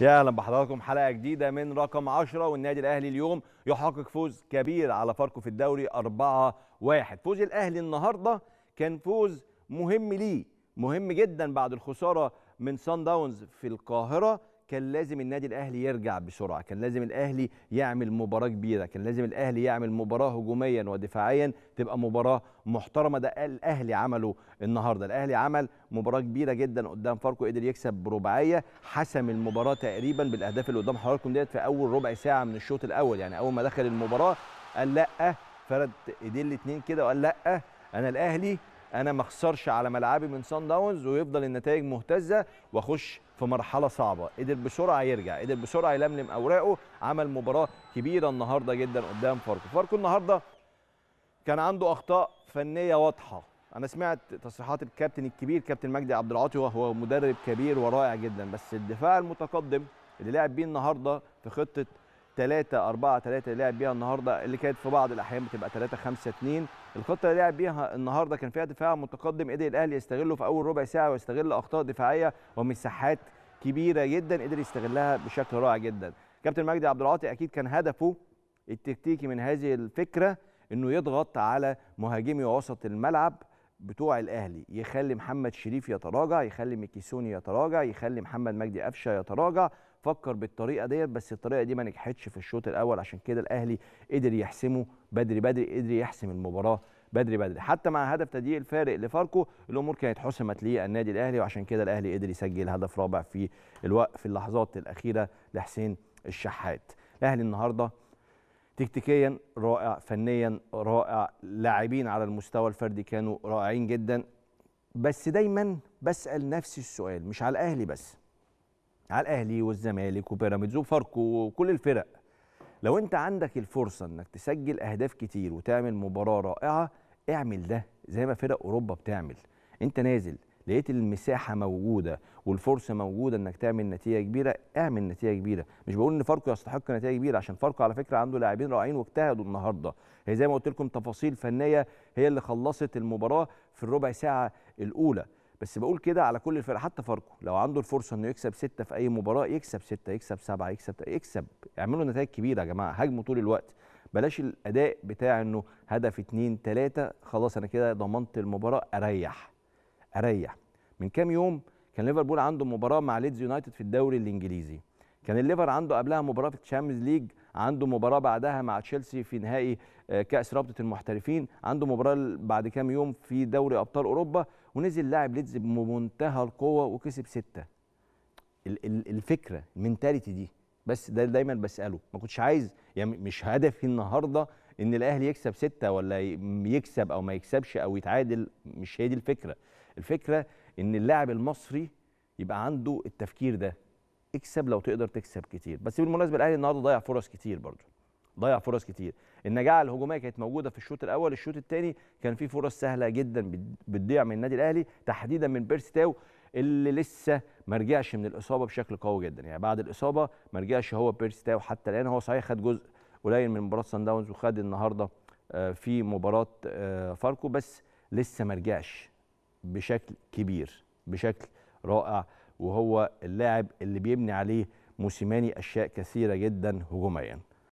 يا اهلا بحضراتكم حلقه جديده من رقم 10 والنادي الاهلي اليوم يحقق فوز كبير على فاركو في الدوري 4 1 فوز الاهلي النهارده كان فوز مهم ليه مهم جدا بعد الخساره من سان داونز في القاهره كان لازم النادي الاهلي يرجع بسرعه كان لازم الاهلي يعمل مباراه كبيره كان لازم الاهلي يعمل مباراه هجوميا ودفاعيا تبقى مباراه محترمه ده الاهلي عمله النهارده الاهلي عمل مباراه كبيره جدا قدام فاركو قدر يكسب برباعيه حسم المباراه تقريبا بالاهداف اللي قدام حضراتكم ديت في اول ربع ساعه من الشوط الاول يعني اول ما دخل المباراه قال لا فرد ايديه الاثنين كده وقال لا انا الاهلي انا ما اخسرش على ملعبي من سان داونز ويفضل النتائج مهتزه واخش في مرحله صعبه قدر بسرعه يرجع قدر بسرعه يلملم اوراقه عمل مباراه كبيره النهارده جدا قدام فاركو فاركو النهارده كان عنده اخطاء فنيه واضحه انا سمعت تصريحات الكابتن الكبير كابتن مجدي عبد العاطي وهو مدرب كبير ورائع جدا بس الدفاع المتقدم اللي لعب بيه النهارده في خطه 3 4 3 اللي لعب بيها النهارده اللي كانت في بعض الاحيان بتبقى 3 5 2 الخطه اللي لعب بيها النهارده كان فيها دفاع متقدم قدر الاهلي يستغله في اول ربع ساعه ويستغل اخطاء دفاعيه ومساحات كبيره جدا قدر يستغلها بشكل رائع جدا كابتن مجدي عبد العاطي اكيد كان هدفه التكتيكي من هذه الفكره انه يضغط على مهاجمي وسط الملعب بتوع الاهلي يخلي محمد شريف يتراجع يخلي ميكيسوني يتراجع يخلي محمد مجدي قفشه يتراجع فكر بالطريقه ديت بس الطريقه دي ما نجحتش في الشوط الاول عشان كده الاهلي قدر يحسمه بدري بدري قدر يحسم المباراه بدري بدري حتى مع هدف تضييق الفارق لفاركو الامور كانت حسمت للنادي الاهلي وعشان كده الاهلي قدر يسجل هدف رابع في الوقت في اللحظات الاخيره لحسين الشحات الاهلي النهارده تكتيكيا رائع فنيا رائع لاعبين على المستوى الفردي كانوا رائعين جدا بس دايما بسال نفسي السؤال مش على الاهلي بس على الاهلي والزمالك وبيراميدز وفاركو وكل الفرق لو انت عندك الفرصه انك تسجل اهداف كتير وتعمل مباراه رائعه اعمل ده زي ما فرق اوروبا بتعمل انت نازل لقيت المساحه موجوده والفرصه موجوده انك تعمل نتيجه كبيره اعمل نتيجه كبيره مش بقول ان فاركو يستحق نتيجه كبيره عشان فاركو على فكره عنده لاعبين رائعين واجتهدوا النهارده هي زي ما قلت لكم تفاصيل فنيه هي اللي خلصت المباراه في الربع ساعه الاولى بس بقول كده على كل الفرق حتى فاركو لو عنده الفرصه انه يكسب سته في اي مباراه يكسب سته يكسب سبعه يكسب يكسب اعملوا نتائج كبيره يا جماعه هاجموا طول الوقت بلاش الاداء بتاع انه هدف اتنين تلاته خلاص انا كده ضمنت المباراه اريح اريح من كام يوم كان ليفربول عنده مباراه مع ليدز يونايتد في الدوري الانجليزي كان الليفر عنده قبلها مباراه في تشامبيونز ليج عنده مباراه بعدها مع تشيلسي في نهائي آه، كاس رابطه المحترفين عنده مباراه بعد كام يوم في دوري ابطال اوروبا ونزل لاعب ليدز بمنتهى القوه وكسب سته الفكره المنتاليتي دي بس ده دايما بساله ما كنتش عايز يعني مش هدفي النهارده ان الاهلي يكسب سته ولا يكسب او ما يكسبش او يتعادل مش هي دي الفكره الفكره ان اللاعب المصري يبقى عنده التفكير ده اكسب لو تقدر تكسب كتير بس بالمناسبه الاهلي النهارده ضيع فرص كتير برضه ضيع فرص كتير النجاعه الهجوميه كانت موجوده في الشوط الاول الشوط الثاني كان في فرص سهله جدا بتضيع من النادي الاهلي تحديدا من بيرسي تاو اللي لسه ما رجعش من الاصابه بشكل قوي جدا يعني بعد الاصابه ما رجعش هو بيرسي تاو حتى الان هو صحيح خد جزء قليل من مباراه سان داونز وخد النهارده آه، في مباراه آه، فاركو بس لسه ما رجعش بشكل كبير بشكل رائع وهو اللاعب اللي بيبني عليه موسيماني اشياء كثيره جدا هجوميا